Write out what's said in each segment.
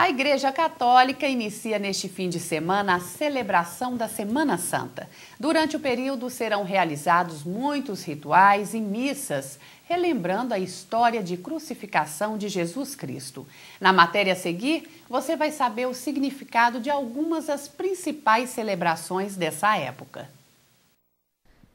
A Igreja Católica inicia neste fim de semana a celebração da Semana Santa. Durante o período serão realizados muitos rituais e missas, relembrando a história de crucificação de Jesus Cristo. Na matéria a seguir, você vai saber o significado de algumas das principais celebrações dessa época.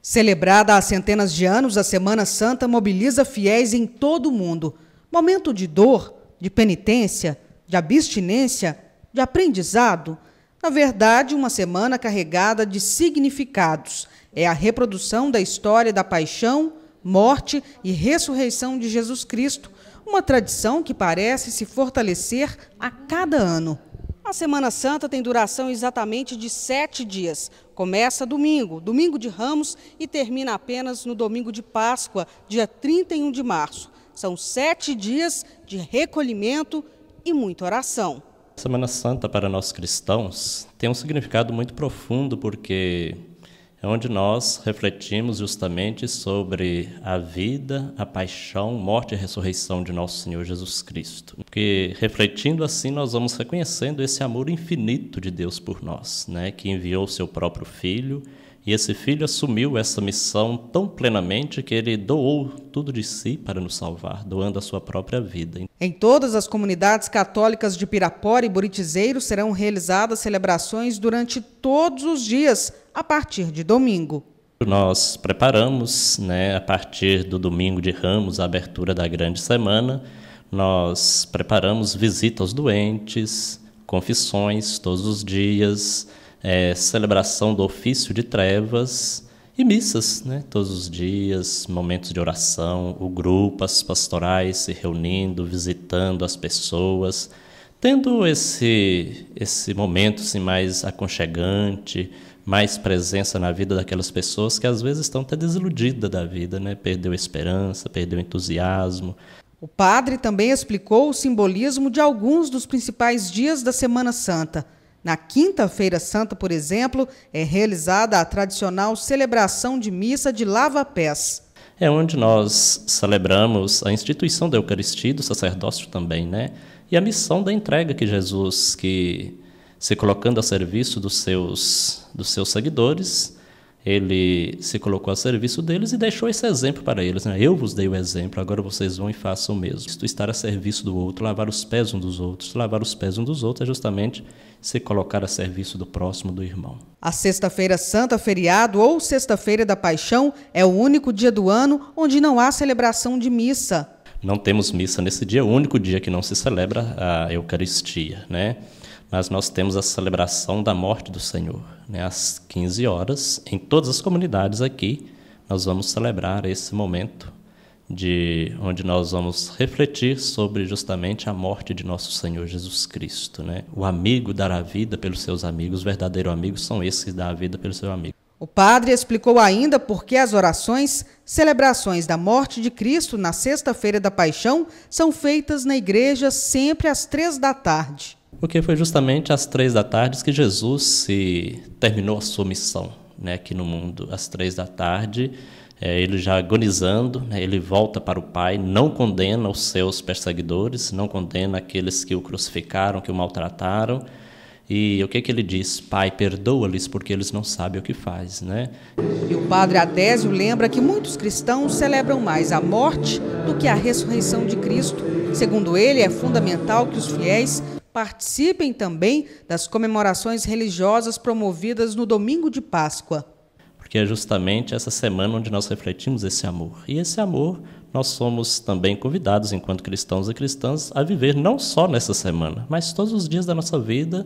Celebrada há centenas de anos, a Semana Santa mobiliza fiéis em todo o mundo. Momento de dor, de penitência, de abstinência, de aprendizado. Na verdade, uma semana carregada de significados. É a reprodução da história da paixão, morte e ressurreição de Jesus Cristo, uma tradição que parece se fortalecer a cada ano. A Semana Santa tem duração exatamente de sete dias. Começa domingo, domingo de Ramos, e termina apenas no domingo de Páscoa, dia 31 de março. São sete dias de recolhimento, e muita oração. A Semana Santa para nós cristãos tem um significado muito profundo porque é onde nós refletimos justamente sobre a vida, a paixão, morte e ressurreição de nosso Senhor Jesus Cristo. Porque refletindo assim nós vamos reconhecendo esse amor infinito de Deus por nós, né, que enviou o seu próprio filho e esse filho assumiu essa missão tão plenamente que ele doou tudo de si para nos salvar, doando a sua própria vida. Em todas as comunidades católicas de Pirapora e Buritizeiro serão realizadas celebrações durante todos os dias, a partir de domingo. Nós preparamos, né, a partir do domingo de Ramos, a abertura da grande semana, nós preparamos visitas aos doentes, confissões todos os dias, é, celebração do ofício de trevas e missas, né? todos os dias, momentos de oração, o grupo, as pastorais se reunindo, visitando as pessoas, tendo esse, esse momento assim, mais aconchegante, mais presença na vida daquelas pessoas que às vezes estão até desiludidas da vida, né? perdeu a esperança, perdeu o entusiasmo, o padre também explicou o simbolismo de alguns dos principais dias da Semana Santa. Na Quinta-feira Santa, por exemplo, é realizada a tradicional celebração de missa de lava-pés. É onde nós celebramos a instituição da Eucaristia, do sacerdócio também, né? E a missão da entrega que Jesus, que se colocando a serviço dos seus, dos seus seguidores, ele se colocou a serviço deles e deixou esse exemplo para eles. Né? Eu vos dei o exemplo, agora vocês vão e façam o mesmo. Isto estar a serviço do outro, lavar os pés um dos outros. Lavar os pés um dos outros é justamente se colocar a serviço do próximo, do irmão. A Sexta-feira Santa, feriado ou Sexta-feira da Paixão, é o único dia do ano onde não há celebração de missa. Não temos missa nesse dia, é o único dia que não se celebra a Eucaristia, né? mas nós temos a celebração da morte do Senhor. Né? Às 15 horas, em todas as comunidades aqui, nós vamos celebrar esse momento de onde nós vamos refletir sobre justamente a morte de nosso Senhor Jesus Cristo, né? O amigo dará vida pelos seus amigos, o verdadeiros amigos são esses que dão a vida pelo seu amigo. O padre explicou ainda por que as orações, celebrações da morte de Cristo na Sexta-feira da Paixão, são feitas na igreja sempre às três da tarde. Porque foi justamente às três da tarde que Jesus se terminou a sua missão né, aqui no mundo. Às três da tarde, é, ele já agonizando, né, ele volta para o Pai, não condena os seus perseguidores, não condena aqueles que o crucificaram, que o maltrataram. E o que, que ele diz? Pai, perdoa-lhes porque eles não sabem o que faz, né? E o padre Adésio lembra que muitos cristãos celebram mais a morte do que a ressurreição de Cristo. Segundo ele, é fundamental que os fiéis participem também das comemorações religiosas promovidas no domingo de Páscoa. Porque é justamente essa semana onde nós refletimos esse amor. E esse amor nós somos também convidados, enquanto cristãos e cristãs, a viver não só nessa semana, mas todos os dias da nossa vida,